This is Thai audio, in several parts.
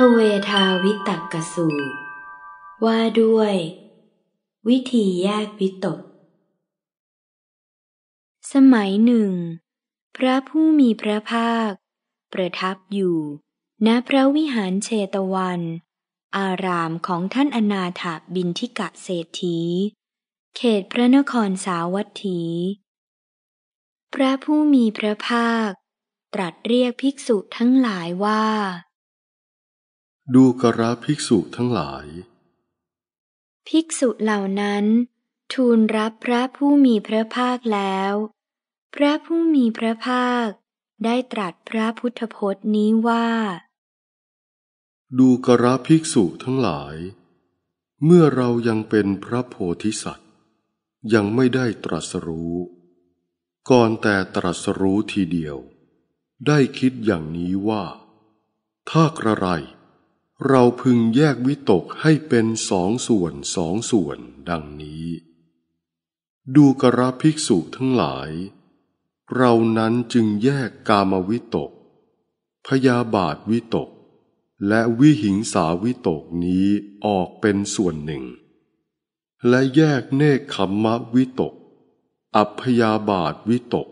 ทเวทาวิตักกสูตรว่าด้วย วิธีแยกวิตกสมัยหนึ่ง พระผู้มีพระภาค ประทับอยู่ ณพระวิหารเชตวัน อารามของท่านอนาถาบินทิกะเศรษฐี เขตพระนครสาวัตถี พระผู้มีพระภาค ตรัสเรียกภิกษุทั้งหลายว่าดูกระภิกษุทั้งหลาย ภิกษุเหล่านั้น ทูลรับพระผู้มีพระภาคแล้ว พระผู้มีพระภาคได้ตรัสพระพุทธพจน์นี้ว่า ดูกระภิกษุทั้งหลาย เมื่อเรายังเป็นพระโพธิสัตว์ ยังไม่ได้ตรัสรู้ ก่อนแต่ตรัสรู้ทีเดียว ได้คิดอย่างนี้ว่า ถ้ากระไรเราพึงแยกวิตกให้เป็นสองส่วนสองส่วนดังนี้ ดูกระภิกษุทั้งหลาย เรานั้นจึงแยกกามวิตก พยาบาทวิตก และวิหิงสาวิตกนี้ออกเป็นส่วนหนึ่ง และแยกเนคขมมะวิตก อัพยาบาทวิตก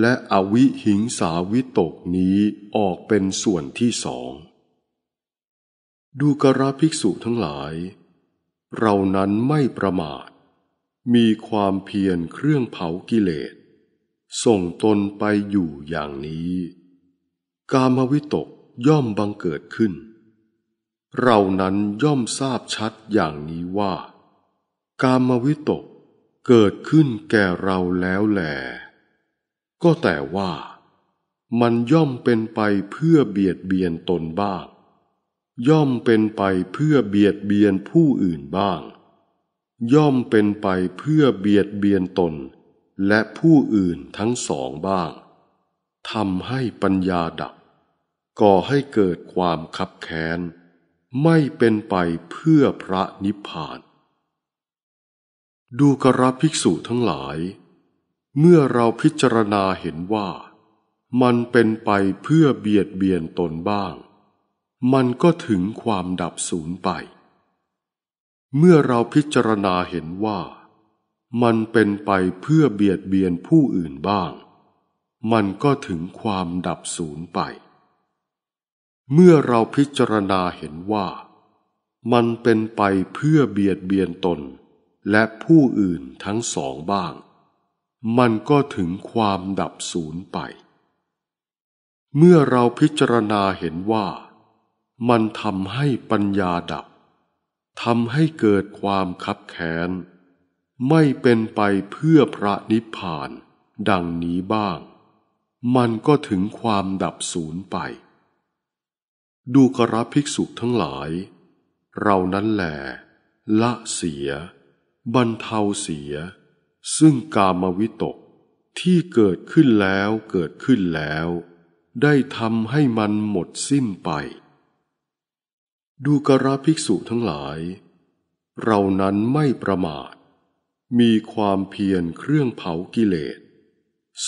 และอวิหิงสาวิตกนี้ออกเป็นส่วนที่สองดูกระภิกษุทั้งหลาย เรานั้นไม่ประมาท มีความเพียรเครื่องเผากิเลสส่งตนไปอยู่อย่างนี้ กามวิตกย่อมบังเกิดขึ้น เรานั้นย่อมทราบชัดอย่างนี้ว่า กามวิตกเกิดขึ้นแก่เราแล้วแหลก็แต่ว่ามันย่อมเป็นไปเพื่อเบียดเบียนตนบ้างย่อมเป็นไปเพื่อเบียดเบียนผู้อื่นบ้าง ย่อมเป็นไปเพื่อเบียดเบียนตนและผู้อื่นทั้งสองบ้างทำให้ปัญญาดับ ก่อให้เกิดความคับแค้นไม่เป็นไปเพื่อพระนิพพาน ดูกระภิกษุทั้งหลาย เมื่อเราพิจารณาเห็นว่า มันเป็นไปเพื่อเบียดเบียนตนบ้างมันก็ถึงความดับสูญไป เมื่อเราพิจารณาเห็นว่า มันเป็นไปเพื่อเบียดเบียนผู้อื่นบ้าง มันก็ถึงความดับสูญไป เมื่อเราพิจารณาเห็นว่า มันเป็นไปเพื่อเบียดเบียนตนและผู้อื่นทั้งสองบ้าง มันก็ถึงความดับสูญไป เมื่อเราพิจารณาเห็นว่ามันทำให้ปัญญาดับ ทำให้เกิดความคับแขนไม่เป็นไปเพื่อพระนิพพาน ดังนี้บ้าง มันก็ถึงความดับสูญไป ดูกระภิกษุทั้งหลาย เรานั้นแหลละเสีย บรรเทาเสีย ซึ่งกามวิตก ที่เกิดขึ้นแล้วเกิดขึ้นแล้ว ได้ทำให้มันหมดสิ้นไปดูกระภิกษุทั้งหลาย เรานั้นไม่ประมาท มีความเพียรเครื่องเผากิเลส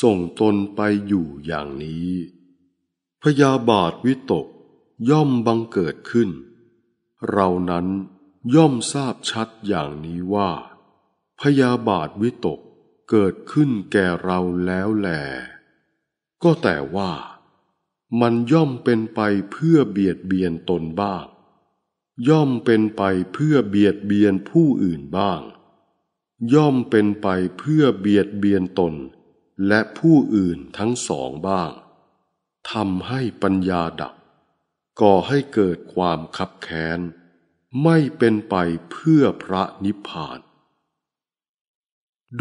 ส่งตนไปอยู่อย่างนี้ พยาบาทวิตกย่อมบังเกิดขึ้น เรานั้นย่อมทราบชัดอย่างนี้ว่า พยาบาทวิตกเกิดขึ้นแก่เราแล้วแหลก็แต่ว่ามันย่อมเป็นไปเพื่อเบียดเบียนตนบ้างย่อมเป็นไปเพื่อเบียดเบียนผู้อื่นบ้าง ย่อมเป็นไปเพื่อเบียดเบียนตนและผู้อื่นทั้งสองบ้างทำให้ปัญญาดับ ก่อให้เกิดความขับแค้นไม่เป็นไปเพื่อพระนิพพาน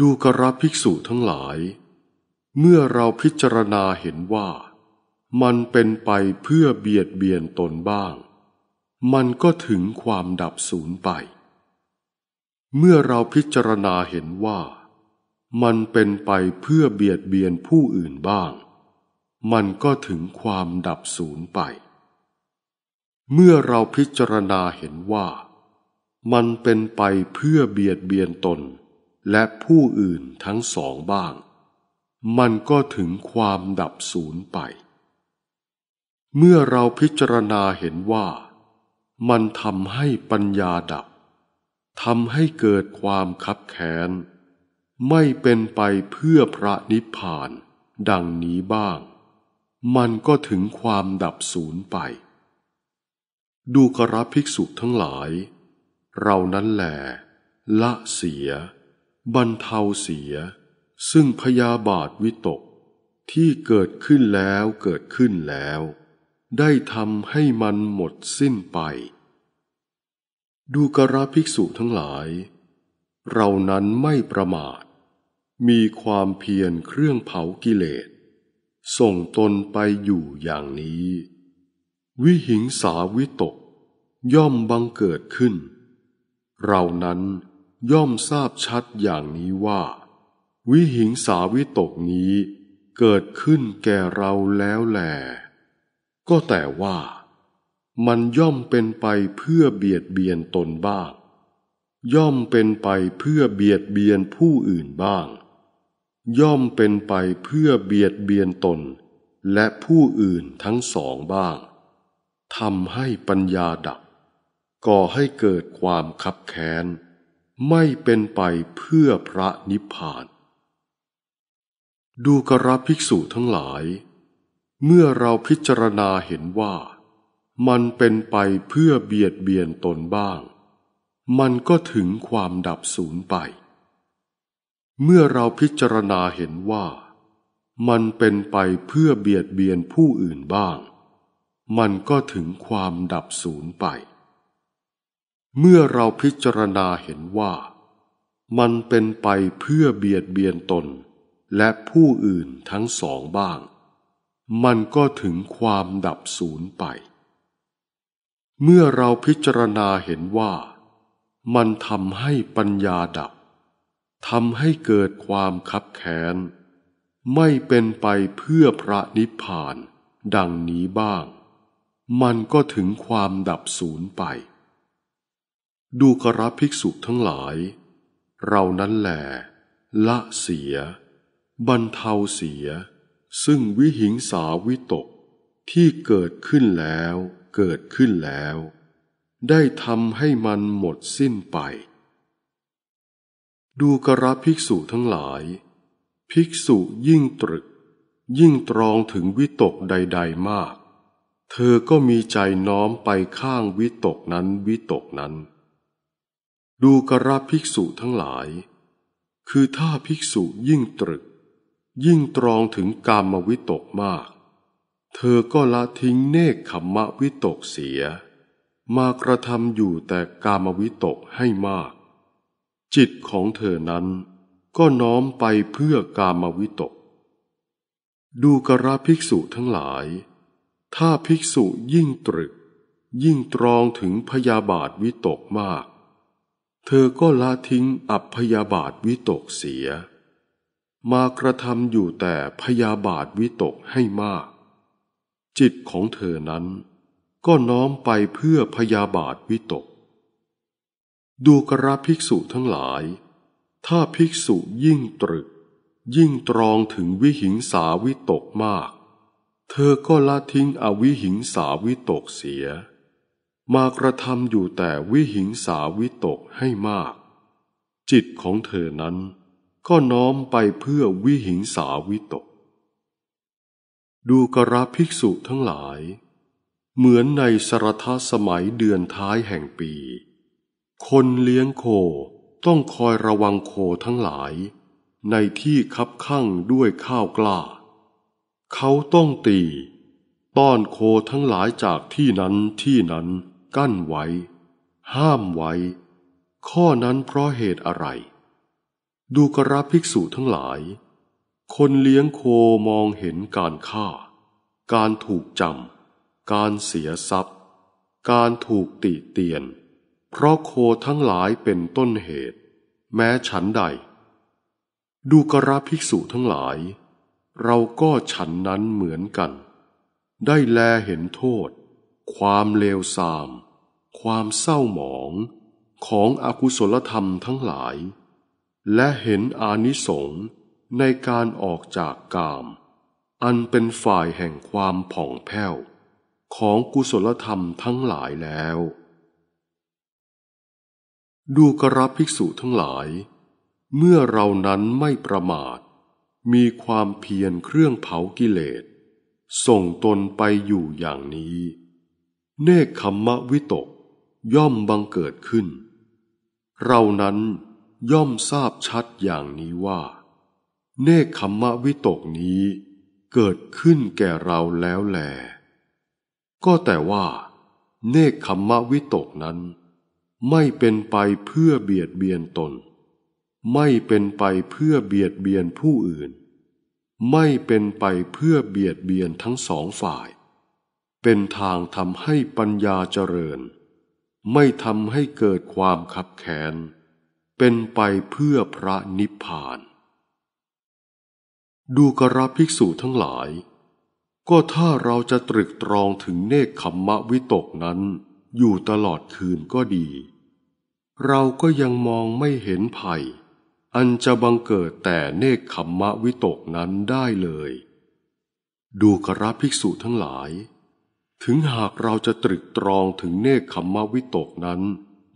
ดูกระภิกษุทั้งหลาย เมื่อเราพิจารณาเห็นว่า มันเป็นไปเพื่อเบียดเบียนตนบ้างมันก็ถึงความดับสูญไป เมื่อเราพิจารณาเห็นว่า มันเป็นไปเพื่อเบียดเบียนผู้อื่นบ้าง มันก็ถึงความดับสูญไป เมื่อเราพิจารณาเห็นว่า มันเป็นไปเพื่อเบียดเบียนตนและผู้อื่นทั้งสองบ้าง มันก็ถึงความดับสูญไป เมื่อเราพิจารณาเห็นว่ามันทำให้ปัญญาดับ ทำให้เกิดความคับแค้นไม่เป็นไปเพื่อพระนิพพาน ดังนี้บ้าง มันก็ถึงความดับสูญไป ดูกระภิกษุทั้งหลาย เรานั้นแหลละเสียบรรเทาเสีย ซึ่งพยาบาทวิตก ที่เกิดขึ้นแล้วเกิดขึ้นแล้วได้ทำให้มันหมดสิ้นไป ดูกระภิกษุทั้งหลาย เรานั้นไม่ประมาท มีความเพียรเครื่องเผากิเลส ส่งตนไปอยู่อย่างนี้ วิหิงสาวิตกย่อมบังเกิดขึ้น เรานั้นย่อมทราบชัดอย่างนี้ว่า วิหิงสาวิตกนี้เกิดขึ้นแก่เราแล้วแหละก็แต่ว่ามันย่อมเป็นไปเพื่อเบียดเบียนตนบ้าง ย่อมเป็นไปเพื่อเบียดเบียนผู้อื่นบ้าง ย่อมเป็นไปเพื่อเบียดเบียนตนและผู้อื่นทั้งสองบ้างทำให้ปัญญาดับ ก่อให้เกิดความคับแค้นไม่เป็นไปเพื่อพระนิพพาน ดูกระภิกษุทั้งหลายเมื่อเราพิจารณาเห็นว่ามันเป็นไปเพื่อเบียดเบียนตนบ้าง มันก็ถึงความดับสูญไป เมื่อเราพิจารณาเห็นว่ามันเป็นไปเพื่อเบียดเบียนผู้อื่นบ้าง มันก็ถึงความดับสูญไป เมื่อเราพิจารณาเห็นว่ามันเป็นไปเพื่อเบียดเบียนตนและผู้อื่นทั้งสองบ้างมันก็ถึงความดับสูญไป เมื่อเราพิจารณาเห็นว่ามันทำให้ปัญญาดับ ทำให้เกิดความคับแค้นไม่เป็นไปเพื่อพระนิพพานดังนี้บ้าง มันก็ถึงความดับสูญไป ดูกระภิกษุทั้งหลาย เรานั้นแหลละเสีย บรรเทาเสียซึ่งวิหิงสาวิตกที่เกิดขึ้นแล้ว เกิดขึ้นแล้ว ได้ทำให้มันหมดสิ้นไป ดูกระภิกษุทั้งหลาย ภิกษุยิ่งตรึก ยิ่งตรองถึงวิตกใด ๆมาก เธอก็มีใจน้อมไปข้างวิตกนั้นวิตกนั้น ดูกระภิกษุทั้งหลาย คือถ้าภิกษุยิ่งตรึกยิ่งตรองถึงกรรมวิตกมาก เธอก็ละทิ้งเนกขมมะวิตกเสีย มากระทำอยู่แต่กามวิตกให้มาก จิตของเธอนั้นก็น้อมไปเพื่อกามวิตก ดูกระภิกษุทั้งหลาย ถ้าภิกษุยิ่งตรึก ยิ่งตรองถึงพยาบาทวิตกมาก เธอก็ละทิ้งอัพยาบาทวิตกเสียมากระทำอยู่แต่พยาบาทวิตกให้มาก จิตของเธอนั้น ก็น้อมไปเพื่อพยาบาทวิตก ดูกระภิกษุทั้งหลาย ถ้าภิกษุยิ่งตรึก ยิ่งตรองถึงวิหิงสาวิตกมาก เธอก็ละทิ้งอวิหิงสาวิตกเสีย มากระทำอยู่แต่วิหิงสาวิตกให้มาก จิตของเธอนั้นก็น้อมไปเพื่อวิหิงสาวิตก ดูกระภิกษุทั้งหลาย เหมือนในสรทสมัยเดือนท้ายแห่งปี คนเลี้ยงโคต้องคอยระวังโคทั้งหลายในที่คับข้างด้วยข้าวกล้า เขาต้องตีต้อนโคทั้งหลายจากที่นั้นที่นั้นกั้นไว้ ห้ามไว้ ข้อนั้นเพราะเหตุอะไรดูกระภิกษุทั้งหลาย คนเลี้ยงโคมองเห็นการฆ่า การถูกจำ การเสียทรัพย์ การถูกติเตียน เพราะโคทั้งหลายเป็นต้นเหตุ แม้ฉันใดดูกระภิกษุทั้งหลาย เราก็ฉันนั้นเหมือนกัน ได้แลเห็นโทษ ความเลวทราม ความเศร้าหมองของอกุศลธรรมทั้งหลายและเห็นอานิสงส์ในการออกจากกาม อันเป็นฝ่ายแห่งความผ่องแผ้ว ของกุศลธรรมทั้งหลายแล้ว ดูกระภิกษุทั้งหลาย เมื่อเรานั้นไม่ประมาท มีความเพียรเครื่องเผากิเลส ส่งตนไปอยู่อย่างนี้ เนคขมมะวิตกย่อมบังเกิดขึ้น เรานั้นย่อมทราบชัดอย่างนี้ว่า เนคขมมะวิตกนี้เกิดขึ้นแก่เราแล้ว แล ก็แต่ว่าเนคขมมะวิตกนั้น ไม่เป็นไปเพื่อเบียดเบียนตน ไม่เป็นไปเพื่อเบียดเบียนผู้อื่น ไม่เป็นไปเพื่อเบียดเบียนทั้งสองฝ่าย เป็นทางทำให้ปัญญาเจริญ ไม่ทำให้เกิดความขับแค้นเป็นไปเพื่อพระนิพพาน ดูกระภิกษุทั้งหลาย ก็ถ้าเราจะตรึกตรองถึงเนคขมมะวิตกนั้น อยู่ตลอดคืนก็ดี เราก็ยังมองไม่เห็นภัย อันจะบังเกิดแต่เนคขมมะวิตกนั้นได้เลย ดูกระภิกษุทั้งหลาย ถึงหากเราจะตรึกตรองถึงเนคขมมะวิตกนั้น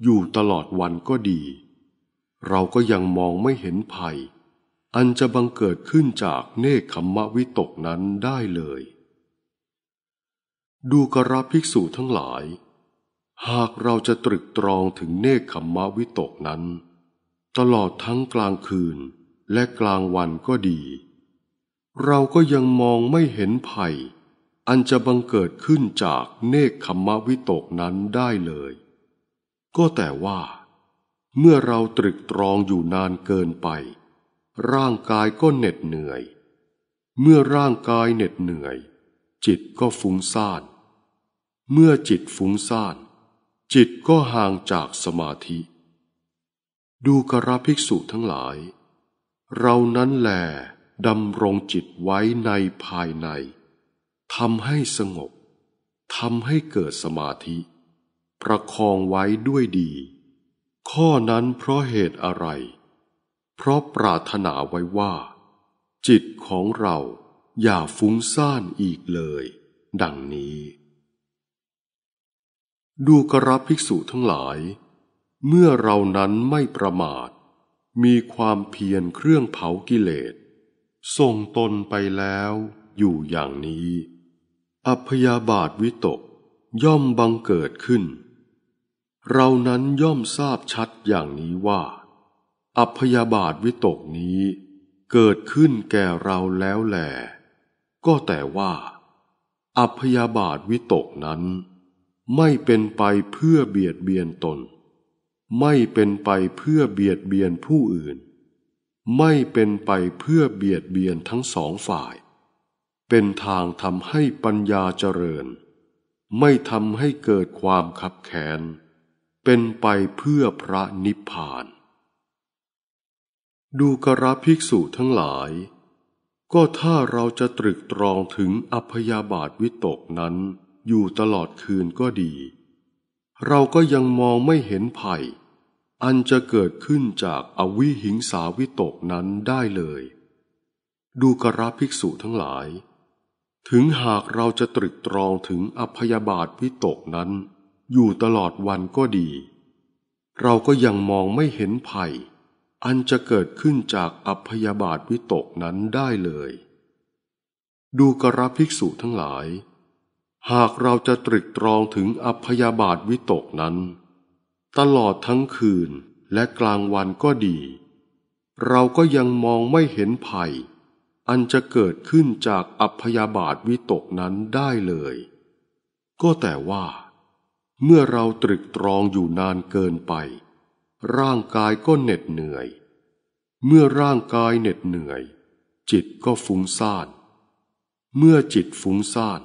อยู่ตลอดวันก็ดีเราก็ยังมองไม่เห็นภัย อันจะบังเกิดขึ้นจากเนคขมมะวิตกนั้นได้เลย ดูกราภิกษุทั้งหลาย หากเราจะตรึกตรองถึงเนคขมมะวิตกนั้น ตลอดทั้งกลางคืนและกลางวันก็ดี เราก็ยังมองไม่เห็นภัย อันจะบังเกิดขึ้นจากเนคขมมะวิตกนั้นได้เลย ก็แต่ว่าเมื่อเราตรึกตรองอยู่นานเกินไป ร่างกายก็เหน็ดเหนื่อย เมื่อร่างกายเหน็ดเหนื่อย จิตก็ฟุ้งซ่านเมื่อจิตฟุ้งซ่านจิตก็ห่างจากสมาธิ ดูกราภิกษุทั้งหลาย เรานั้นแหลดำรงจิตไว้ในภายในทำให้สงบทำให้เกิดสมาธิ ประคองไว้ด้วยดีข้อนั้นเพราะเหตุอะไร เพราะปรารถนาไว้ว่า จิตของเราอย่าฟุ้งซ่านอีกเลยดังนี้ ดูกรบภิกษุทั้งหลาย เมื่อเรานั้นไม่ประมาท มีความเพียรเครื่องเผากิเลสส่งตนไปแล้วอยู่อย่างนี้ อัพยาบาทวิตกย่อมบังเกิดขึ้นเรานั้นย่อมทราบชัดอย่างนี้ว่า อัพยาบาทวิตกนี้เกิดขึ้นแก่เราแล้วแหลก็แต่ว่า อัพยาบาทวิตกนั้น ไม่เป็นไปเพื่อเบียดเบียนตน ไม่เป็นไปเพื่อเบียดเบียนผู้อื่น ไม่เป็นไปเพื่อเบียดเบียนทั้งสองฝ่าย เป็นทางทำให้ปัญญาเจริญ ไม่ทำให้เกิดความขับแค้นเป็นไปเพื่อพระนิพพาน ดูกระภิกษุทั้งหลาย ก็ถ้าเราจะตรึกตรองถึงอัพยาบาทวิตกนั้นอยู่ตลอดคืนก็ดี เราก็ยังมองไม่เห็นไผ่อันจะเกิดขึ้นจากอวิหิงสาวิตกนั้นได้เลย ดูกระภิกษุทั้งหลาย ถึงหากเราจะตรึกตรองถึงอพยาบาทวิตกนั้นอยู่ตลอดวันก็ดี เราก็ยังมองไม่เห็นภัย อันจะเกิดขึ้นจากอัพยาบาทวิตกนั้นได้เลย ดูกระภิกษุทั้งหลาย หากเราจะตรึกตรองถึงอัพยาบาทวิตกนั้น ตลอดทั้งคืนและกลางวันก็ดี เราก็ยังมองไม่เห็นภัย อันจะเกิดขึ้นจากอัพยาบาทวิตกนั้นได้เลย ก็แต่ว่าเมื่อเราตรึกตรองอยู่นานเกินไป ร่างกายก็เหน็ดเหนื่อย เมื่อร่างกายเหน็ดเหนื่อย จิตก็ฟุ้งซ่านเมื่อจิตฟุ้งซ่าน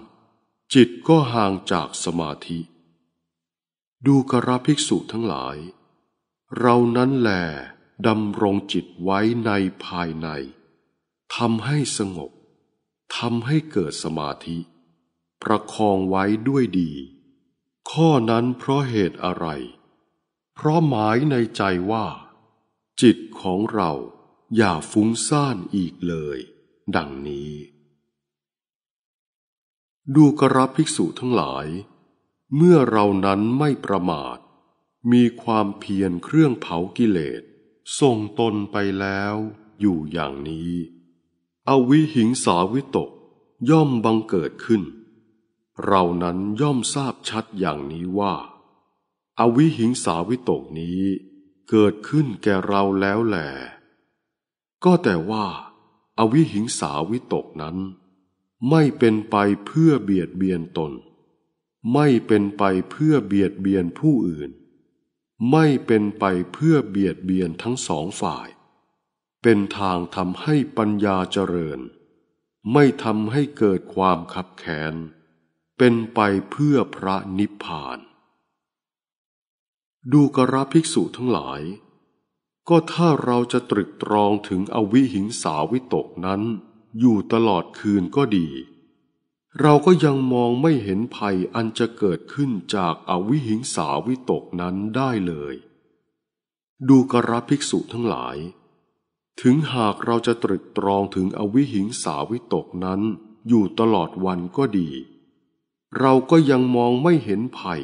จิตก็ห่างจากสมาธิ ดูกระภิกษุทั้งหลาย เรานั้นแหลดำรงจิตไว้ในภายในทำให้สงบทำให้เกิดสมาธิ ประคองไว้ด้วยดีข้อนั้นเพราะเหตุอะไร เพราะหมายในใจว่า จิตของเราอย่าฟุ้งซ่านอีกเลยดังนี้ ดูกระภิกษุทั้งหลาย เมื่อเรานั้นไม่ประมาท มีความเพียรเครื่องเผากิเลสส่งตนไปแล้วอยู่อย่างนี้อวิหิงสาวิตกย่อมบังเกิดขึ้นเรานั้นย่อมทราบชัดอย่างนี้ว่า อวิหิงสาวิตกนี้เกิดขึ้นแก่เราแล้วแหลก็แต่ว่า อวิหิงสาวิตกนั้น ไม่เป็นไปเพื่อเบียดเบียนตน ไม่เป็นไปเพื่อเบียดเบียนผู้อื่น ไม่เป็นไปเพื่อเบียดเบียนทั้งสองฝ่าย เป็นทางทำให้ปัญญาเจริญ ไม่ทำให้เกิดความขับแค้นเป็นไปเพื่อพระนิพพาน ดูกระภิกษุทั้งหลาย ก็ถ้าเราจะตรึกตรองถึงอวิหิงสาวิตกนั้น อยู่ตลอดคืนก็ดี เราก็ยังมองไม่เห็นภัยอันจะเกิดขึ้นจากอวิหิงสาวิตกนั้นได้เลย ดูกระภิกษุทั้งหลาย ถึงหากเราจะตรึกตรองถึงอวิหิงสาวิตกนั้นอยู่ตลอดวันก็ดีเราก็ยังมองไม่เห็นภัย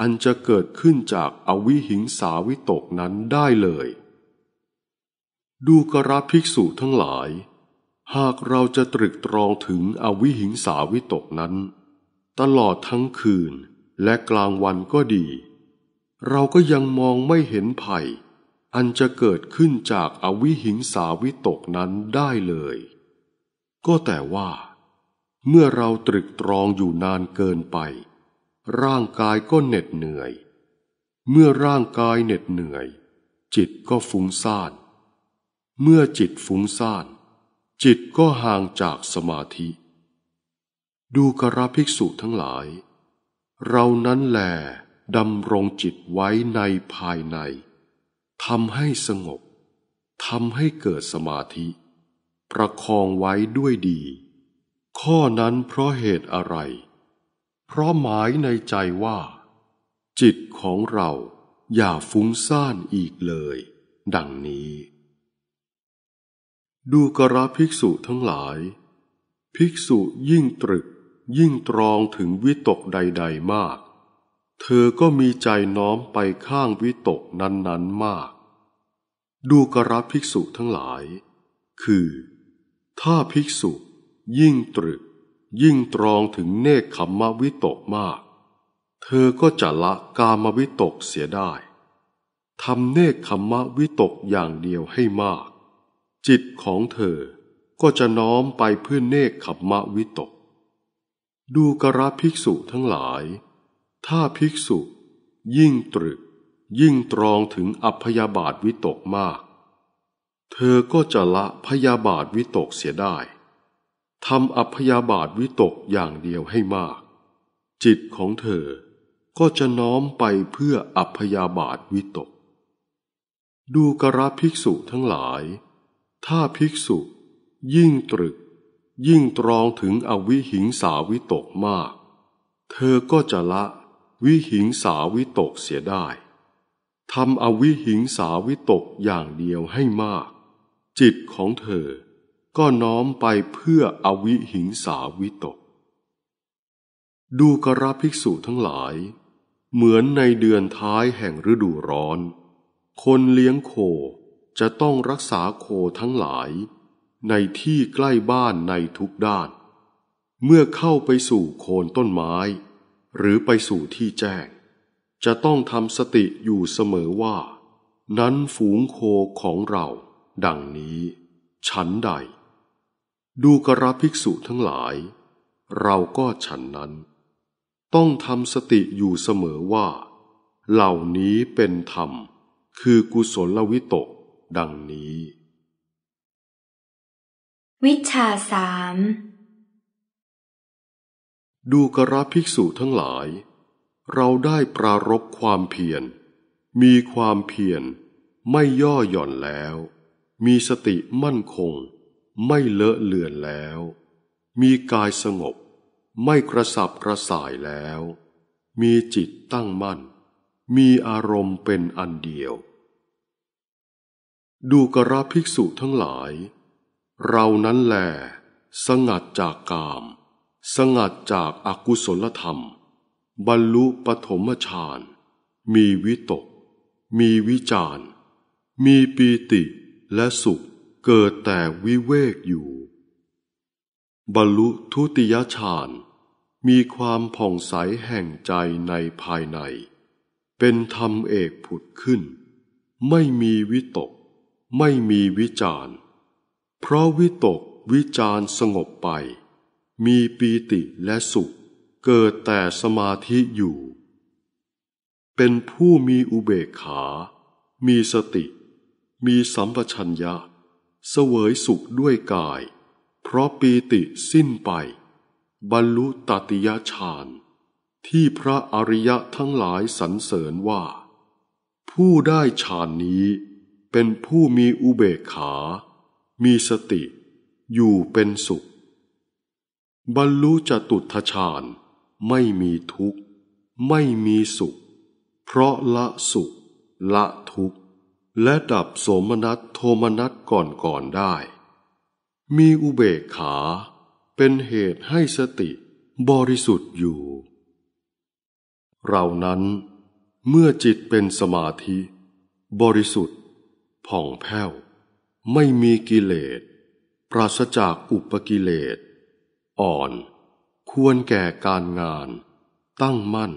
อันจะเกิดขึ้นจากอวิหิงสาวิตกนั้นได้เลย ดูกระภิกษุทั้งหลาย หากเราจะตรึกตรองถึงอวิหิงสาวิตกนั้น ตลอดทั้งคืนและกลางวันก็ดี เราก็ยังมองไม่เห็นภัย อันจะเกิดขึ้นจากอวิหิงสาวิตกนั้นได้เลย ก็แต่ว่าเมื่อเราตรึกตรองอยู่นานเกินไป ร่างกายก็เหน็ดเหนื่อย เมื่อร่างกายเหน็ดเหนื่อย จิตก็ฟุ้งซ่านเมื่อจิตฟุ้งซ่านจิตก็ห่างจากสมาธิ ดูกระภิกษุทั้งหลาย เรานั้นแหลดำรงจิตไว้ในภายในทำให้สงบทำให้เกิดสมาธิ ประคองไว้ด้วยดีข้อนั้นเพราะเหตุอะไร เพราะหมายในใจว่า จิตของเราอย่าฟุ้งซ่านอีกเลย ดังนี้ ดูกระภิกษุทั้งหลาย ภิกษุยิ่งตรึกยิ่งตรองถึงวิตกใดๆมาก เธอก็มีใจน้อมไปข้างวิตกนั้นๆมาก ดูกระภิกษุทั้งหลาย คือ ถ้าภิกษุยิ่งตรึกยิ่งตรองถึงเนคขมมวิตกมาก เธอก็จะละกามวิตกเสียได้ทำเนคขมมวิตกอย่างเดียวให้มาก จิตของเธอก็จะน้อมไปเพื่อเนคขมมวิตก ดูกระภิกษุทั้งหลาย ถ้าภิกษุ ยิ่งตรึกยิ่งตรองถึงอัพยาบาทวิตกมาก เธอก็จะละพยาบาทวิตกเสียได้ทำอัพยาบาทวิตกอย่างเดียวให้มาก จิตของเธอก็จะน้อมไปเพื่ออัพยาบาทวิตก ดูกระภิกษุทั้งหลาย ถ้าภิกษุ ยิ่งตรึก ยิ่งตรองถึงอวิหิงสาวิตกมาก เธอก็จะละวิหิงสาวิตกเสียได้ ทำอวิหิงสาวิตกอย่างเดียวให้มาก จิตของเธอก็น้อมไปเพื่ออวิหิงสาวิตก ดูกราภิกษุทั้งหลาย เหมือนในเดือนท้ายแห่งฤดูร้อน คนเลี้ยงโคจะต้องรักษาโคทั้งหลาย ในที่ใกล้บ้านในทุกด้าน เมื่อเข้าไปสู่โคนต้นไม้ หรือไปสู่ที่แจ้งจะต้องทำสติอยู่เสมอว่า นั้นฝูงโคของเราดังนี้ ฉันใดดูกระภิกษุทั้งหลาย เราก็ฉันนั้น ต้องทำสติอยู่เสมอว่า เหล่านี้เป็นธรรมคือกุศลวิตกดังนี้ วิชาสามดูกระภิกษุทั้งหลาย เราได้ปรารบความเพียร มีความเพียรไม่ย่อหย่อนแล้ว มีสติมั่นคงไม่เลอะเลือนแล้ว มีกายสงบ ไม่กระสับกระส่ายแล้ว มีจิตตั้งมั่น มีอารมณ์เป็นอันเดียว ดูกระภิกษุทั้งหลาย เรานั้นแหลสงัดจากกาม สงัดจากอากุศลธรรม บรรลุปฐมฌาน มีวิตก มีวิจาร มีปีติและสุขเกิดแต่วิเวกอยู่ บรรลุทุติยฌานมีความผ่องใสแห่งใจในภายใน เป็นธรรมเอกผุดขึ้น ไม่มีวิตก ไม่มีวิจาร เพราะวิตกวิจารสงบไป มีปีติและสุข เกิดแต่สมาธิอยู่ เป็นผู้มีอุเบกขา มีสติ มีสัมปชัญญะเสวยสุขด้วยกาย เพราะปีติสิ้นไป บรรลุตติยฌานที่พระอริยะทั้งหลายสรรเสริญว่า ผู้ได้ฌานนี้เป็นผู้มีอุเบกขา มีสติอยู่เป็นสุข บรรลุจตุทฌานไม่มีทุกข์ ไม่มีสุขเพราะละสุขละทุกข์และดับโสมนัสโทมนัสก่อนก่อนได้ มีอุเบกขาเป็นเหตุให้สติบริสุทธิ์อยู่เรานั้นเมื่อจิตเป็นสมาธิ บริสุทธิ์ ผ่องแผ้ว ไม่มีกิเลสปราศจากอุปกิเลสอ่อนควรแก่การงาน ตั้งมั่น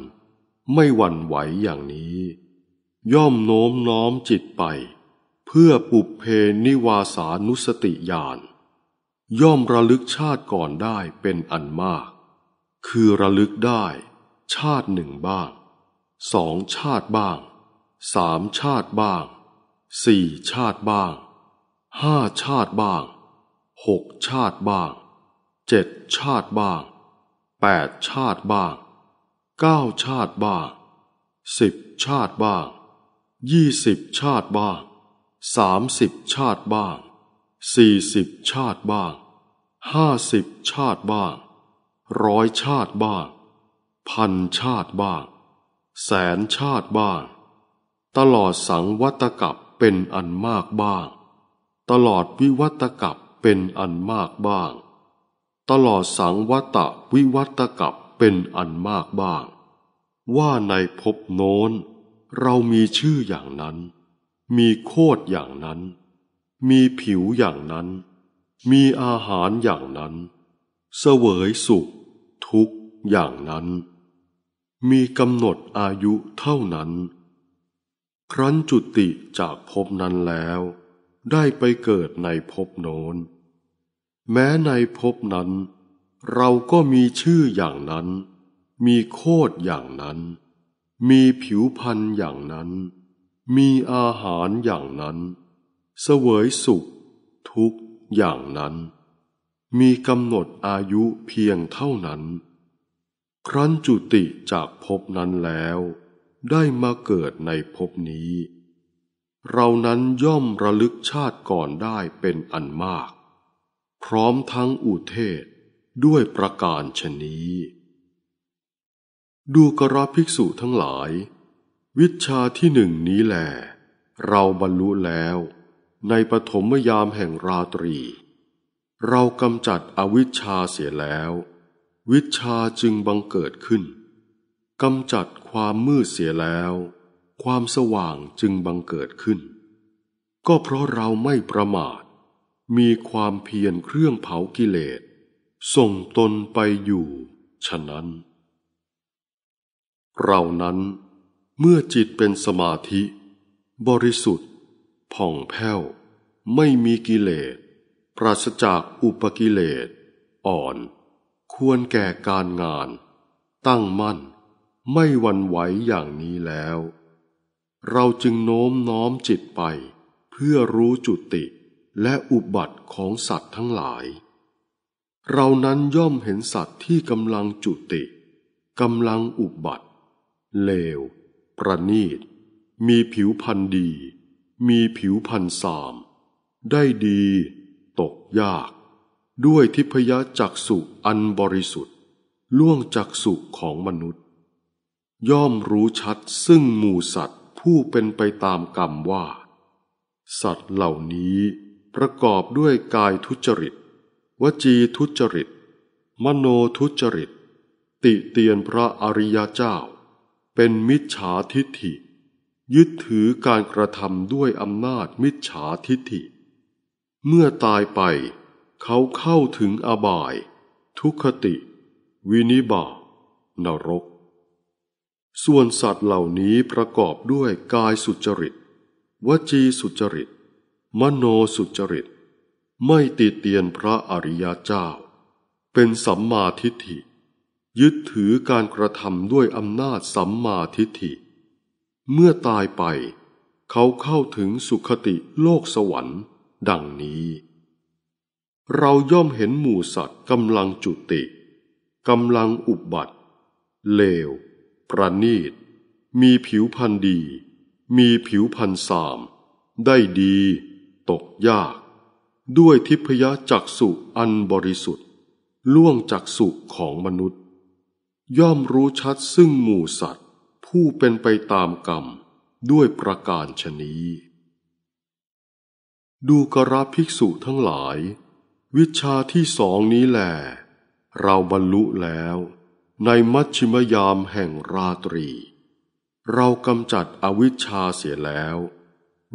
ไม่หวั่นไหวอย่างนี้ย่อมโน้มน้อมจิตไป เพื่อปุเพนิวาสานุสติญาณย่อมระลึกชาติก่อนได้เป็นอันมาก คือระลึกได้ชาติหนึ่งบ้างสองชาติบ้างสามชาติบ้างสี่ชาติบ้างห้าชาติบ้างหกชาติบ้างเจ็ดชาติบ้างแปดชาติบ้างเก้าชาติบ้างสิบชาติบ้างยี่สิบชาติบ้างสามสิบชาติบ้างสี่สิบชาติบ้างห้าสิบชาติบ้างร้อยชาติบ้างพันชาติบ้างแสนชาติบ้าง ตลอดสังวัตกับเป็นอันมากบ้าง ตลอดวิวัตกับ เป็นอันมากบ้าง ตลอดสังวัตวิวัตกับเป็นอันมากบ้าง ว่าในภพโน้นเรามีชื่ออย่างนั้น มีโคดอย่างนั้น มีผิวอย่างนั้น มีอาหารอย่างนั้น เสวยสุข ทุกข์อย่างนั้น มีกำหนดอายุเท่านั้น ครั้นจุติจากภพนั้นแล้ว ได้ไปเกิดในภพโน้นแม้ในภพนั้น เราก็มีชื่ออย่างนั้น มีโคดอย่างนั้นมีผิวพันธ์อย่างนั้น มีอาหารอย่างนั้น เสวยสุขทุกอย่างนั้น มีกำหนดอายุเพียงเท่านั้น ครั้นจุติจากภพนั้นแล้ว ได้มาเกิดในภพนี้ เรานั้นย่อมระลึกชาติก่อนได้เป็นอันมาก พร้อมทั้งอุเทศด้วยประการชนี้ดูกราภิกษุทั้งหลาย วิชาที่หนึ่งนี้แหลเราบรรลุแล้ว ในปฐมยามแห่งราตรี เรากำจัดอวิชชาเสียแล้ว วิชาจึงบังเกิดขึ้น กำจัดความมืดเสียแล้วความสว่างจึงบังเกิดขึ้น ก็เพราะเราไม่ประมาท มีความเพียรเครื่องเผากิเลสส่งตนไปอยู่ฉะนั้นเรานั้นเมื่อจิตเป็นสมาธิ บริสุทธิ์ ผ่องแผ้วไม่มีกิเลสปราศจากอุปกิเลสอ่อน ควรแก่การงาน ตั้งมั่น ไม่วันไหวอย่างนี้แล้ว เราจึงโน้มน้อมจิตไป เพื่อรู้จุติและอุบัติของสัตว์ทั้งหลายเรานั้นย่อมเห็นสัตว์ที่กำลังจุติกำลังอุบัติเลว ประณีต มีผิวพันธ์ดี มีผิวพันธ์สาม ได้ดี ตกยาก ด้วยทิพยจักสุอันบริสุทธิ์ ล่วงจักสุของมนุษย์ ย่อมรู้ชัดซึ่งหมู่สัตว์ผู้เป็นไปตามกรรมว่า สัตว์เหล่านี้ ประกอบด้วยกายทุจริต วจีทุจริต มโนทุจริต ติเตียนพระอริยเจ้าเป็นมิจฉาทิฏฐิยึดถือการกระทำด้วยอำนาจมิจฉาทิฏฐิเมื่อตายไปเขาเข้าถึงอบาย ทุคติ วินิบาตนรก ส่วนสัตว์เหล่านี้ประกอบด้วยกายสุจริต วจีสุจริต มโนสุจริต ไม่ติเตียนพระอริยเจ้า เป็นสัมมาทิฏฐิยึดถือการกระทำด้วยอำนาจสัมมาทิฏฐิ เมื่อตายไป เขาเข้าถึงสุขติโลกสวรรค์ ดังนี้ เราย่อมเห็นหมู่สัตว์กำลังจุติกำลังอุบบัติเลว ประณีต มีผิวพันธ์ดี มีผิวพันธ์สาม ได้ดี ตกยาก ด้วยทิพยจักสุอันบริสุทธิ์ ล่วงจักสุของมนุษย์ย่อมรู้ชัดซึ่งหมู่สัตว์ผู้เป็นไปตามกรรมด้วยประการชนีดูกราภิกษุทั้งหลาย วิชาที่สองนี้แหลเราบรรลุแล้ว ในมัชชิมยามแห่งราตรี เรากำจัดอวิชชาเสียแล้ว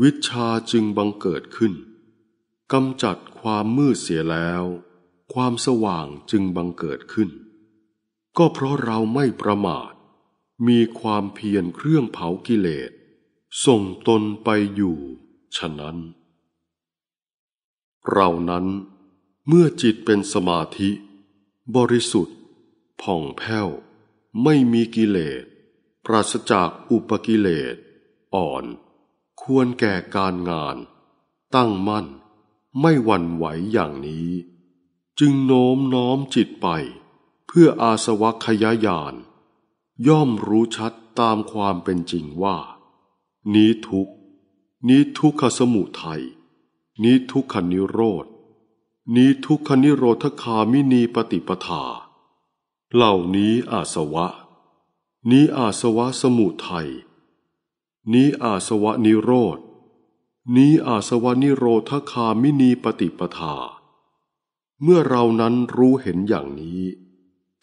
วิชาจึงบังเกิดขึ้นกำจัดความมืดเสียแล้ว ความสว่างจึงบังเกิดขึ้นก็เพราะเราไม่ประมาท มีความเพียรเครื่องเผากิเลสส่งตนไปอยู่ ฉะนั้น เรานั้นเมื่อจิตเป็นสมาธิ บริสุทธิ์ ผ่องแผ้ว ไม่มีกิเลสปราศจากอุปกิเลสอ่อน ควรแก่การงาน ตั้งมั่น ไม่หวั่นไหวอย่างนี้ จึงโน้มน้อมจิตไปพื่ออาสวัคยายานย่อมรู้ชัดตามความเป็นจริงว่า นี้ทุกนี้ทุกขสมุทัยนี้ทุกขนิโรธนี้ทุกขนิโรธคามินีปฏิปทา เหล่านี้อาสวะ นี้อาสวะสมุทัยนี้อาสวะนิโรธนี้อาสวะนิโรธคามินีปฏิปทา เมื่อเรานั้นรู้เห็นอย่างนี้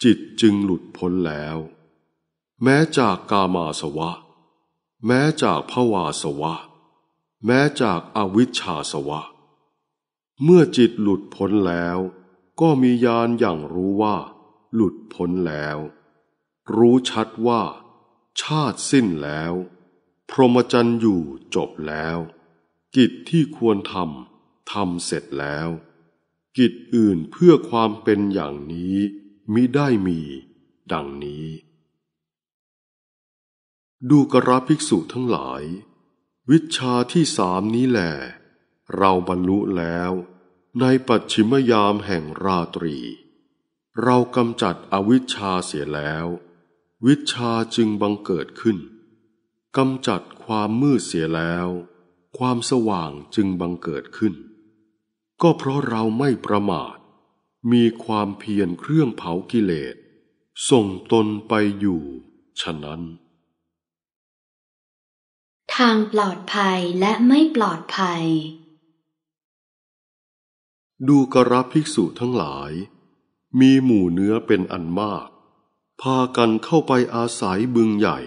จิตจึงหลุดพ้นแล้ว แม้จากกามาสวะ แม้จากภวาสวะ แม้จากอวิชชาสวะ เมื่อจิตหลุดพ้นแล้ว ก็มีญาณอย่างรู้ว่า หลุดพ้นแล้ว รู้ชัดว่า ชาติสิ้นแล้ว พรหมจรรย์อยู่จบแล้ว กิจที่ควรทำทำเสร็จแล้ว กิจอื่นเพื่อความเป็นอย่างนี้มิได้มีดังนี้ ดูกระภิกษุทั้งหลาย วิชาที่สามนี้แหลเราบรรลุแล้ว ในปัจฉิมยามแห่งราตรี เรากำจัดอวิชชาเสียแล้ว วิชาจึงบังเกิดขึ้นกำจัดความมืดเสียแล้ว ความสว่างจึงบังเกิดขึ้น ก็เพราะเราไม่ประมาทมีความเพียรเครื่องเผากิเลสส่งตนไปอยู่ฉะนั้น ทางปลอดภัยและไม่ปลอดภัย ดูกระภิกษุทั้งหลาย มีหมู่เนื้อเป็นอันมาก พากันเข้าไปอาศัยบึงใหญ่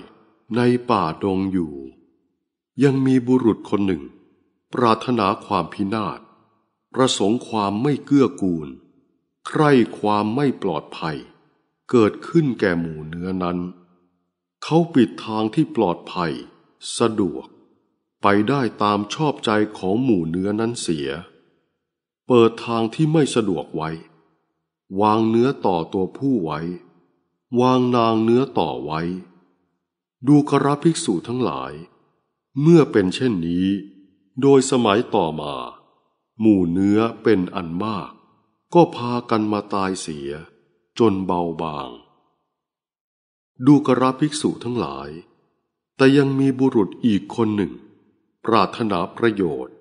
ในป่าดงอยู่ ยังมีบุรุษคนหนึ่ง ปรารถนาความพินาศประสงค์ความไม่เกื้อกูลใคร่ความไม่ปลอดภัย เกิดขึ้นแก่หมู่เนื้อนั้นเขาปิดทางที่ปลอดภัย สะดวก ไปได้ตามชอบใจของหมู่เนื้อนั้นเสีย เปิดทางที่ไม่สะดวกไว้ วางเนื้อต่อตัวผู้ไว้ วางนางเนื้อต่อไว้ ดูกระภิกษุทั้งหลาย เมื่อเป็นเช่นนี้ โดยสมัยต่อมา หมู่เนื้อเป็นอันมากก็พากันมาตายเสียจนเบาบาง ดูกระภิกษุทั้งหลาย แต่ยังมีบุรุษอีกคนหนึ่ง ปรารถนาประโยชน์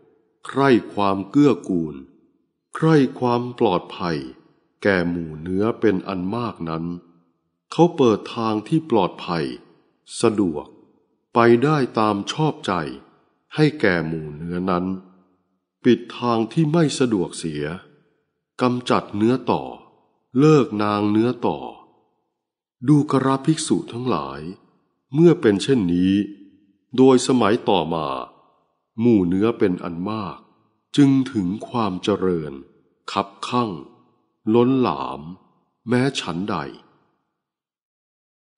ใคร่ความเกื้อกูล ใคร่ความปลอดภัย แก่หมู่เนื้อเป็นอันมากนั้น เขาเปิดทางที่ปลอดภัย สะดวกไปได้ตามชอบใจ ให้แก่หมู่เนื้อนั้น ปิดทางที่ไม่สะดวกเสียกำจัดเนื้อต่อ เลิกนางเนื้อต่อ ดูกราภิกษุทั้งหลาย เมื่อเป็นเช่นนี้ โดยสมัยต่อมา หมู่เนื้อเป็นอันมาก จึงถึงความเจริญ ขับข้่งล้นหลาม แม้ฉันใด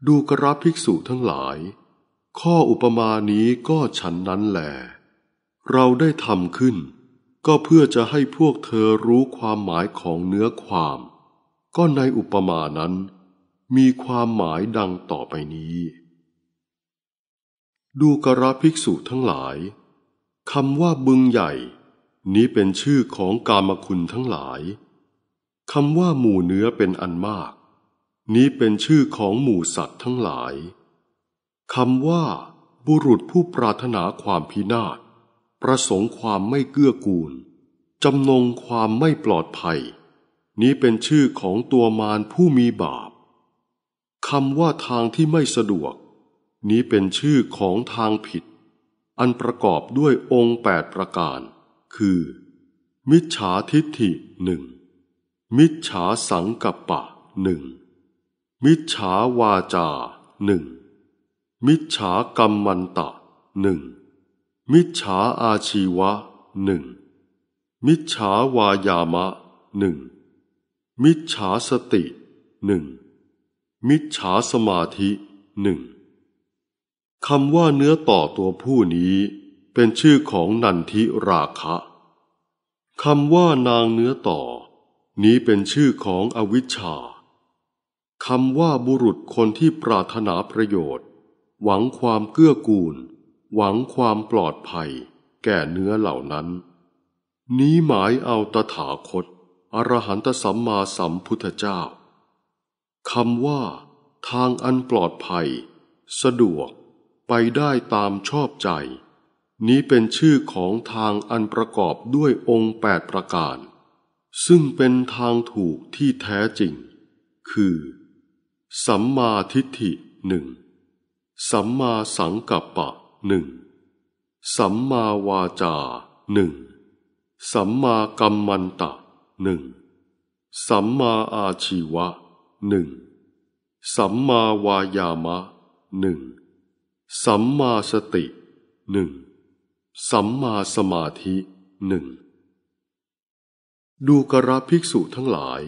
ดูกราภิกษุทั้งหลาย ข้ออุปมานี้ก็ฉันนั้นแหลเราได้ทำขึ้นก็เพื่อจะให้พวกเธอรู้ความหมายของเนื้อความ ก็ในอุปมานั้น มีความหมายดังต่อไปนี้ ดูกระภิกษุทั้งหลายคำว่าบึงใหญ่นี้เป็นชื่อของกามคุณทั้งหลายคำว่าหมู่เนื้อเป็นอันมาก นี้เป็นชื่อของหมู่สัตว์ทั้งหลายคำว่าบุรุษผู้ปรารถนาความพินาศประสงค์ความไม่เกื้อกูล จำนงความไม่ปลอดภัย นี้เป็นชื่อของตัวมารผู้มีบาปคำว่าทางที่ไม่สะดวก นี้เป็นชื่อของทางผิด อันประกอบด้วยองค์แปดประการ คือ มิจฉาทิฏฐิหนึ่ง มิจฉาสังกัปปะหนึ่ง มิจฉาวาจาหนึ่ง มิจฉากรรมมันตะหนึ่งมิจฉาอาชีวะหนึ่ง มิจฉาวายามะหนึ่ง มิจฉาสติหนึ่ง มิจฉาสมาธิหนึ่งคำว่าเนื้อต่อตัวผู้นี้เป็นชื่อของนันทิราคะ คำว่านางเนื้อต่อ นี้เป็นชื่อของอวิชชา คำว่าบุรุษคนที่ปรารถนาประโยชน์ หวังความเกื้อกูลหวังความปลอดภัยแก่เนื้อเหล่านั้น นี้หมายเอาตถาคต อรหันตสัมมาสัมพุทธเจ้า คำว่า ทางอันปลอดภัย สะดวกไปได้ตามชอบใจ นี้เป็นชื่อของทางอันประกอบด้วยองค์แปดประการ ซึ่งเป็นทางถูกที่แท้จริง คือ สัมมาทิฏฐิหนึ่งสัมมาสังกัปปะหนึ่งสัมมาวาจาหนึ่งสัมมากรรมันตะหนึ่งสัมมาอาชีวะหนึ่งสัมมาวายามะหนึ่งสัมมาสติหนึ่งสัมมาสมาธิหนึ่งดูกระภิกษุทั้งหลาย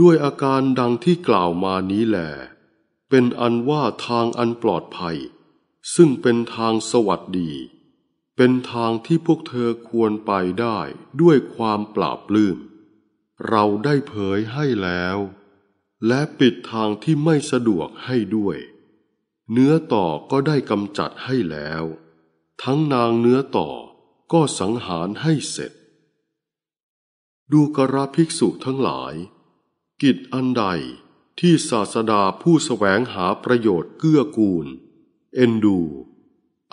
ด้วยอาการดังที่กล่าวมานี้แหลเป็นอันว่าทางอันปลอดภัยซึ่งเป็นทางสวัสดี เป็นทางที่พวกเธอควรไปได้ด้วยความปราบลื้มเราได้เผยให้แล้ว และปิดทางที่ไม่สะดวกให้ด้วย เนื้อต่อก็ได้กำจัดให้แล้ว ทั้งนางเนื้อต่อก็สังหารให้เสร็จ ดูกระภิกษุทั้งหลาย กิจอันใดที่ศาสดาผู้สแสวงหาประโยชน์เกื้อกูลเอ็นดู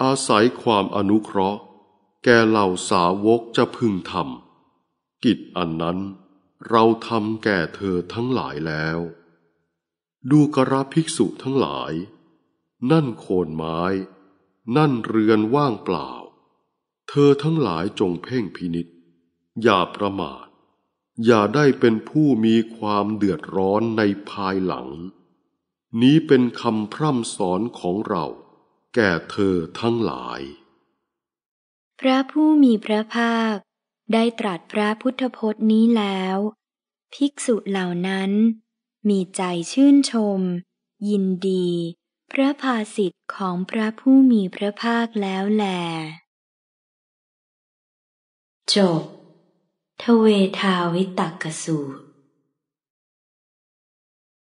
อาศัยความอนุเคราะห์ แก่เหล่าสาวกจะพึงทำกิจอันนั้น เราทำแก่เธอทั้งหลายแล้ว ดูกระภิกษุทั้งหลาย นั่นโคนไม้ นั่นเรือนว่างเปล่า เธอทั้งหลายจงเพ่งพินิษอย่าประมาท อย่าได้เป็นผู้มีความเดือดร้อนในภายหลัง นี้เป็นคำพร่ำสอนของเราแก่เธอทั้งหลาย พระผู้มีพระภาคได้ตรัสพระพุทธพจน์นี้แล้ว ภิกษุเหล่านั้น มีใจชื่นชม ยินดี พระภาสิทธิ์ของพระผู้มีพระภาคแล้วแล จบทเวทาวิตักกสูตร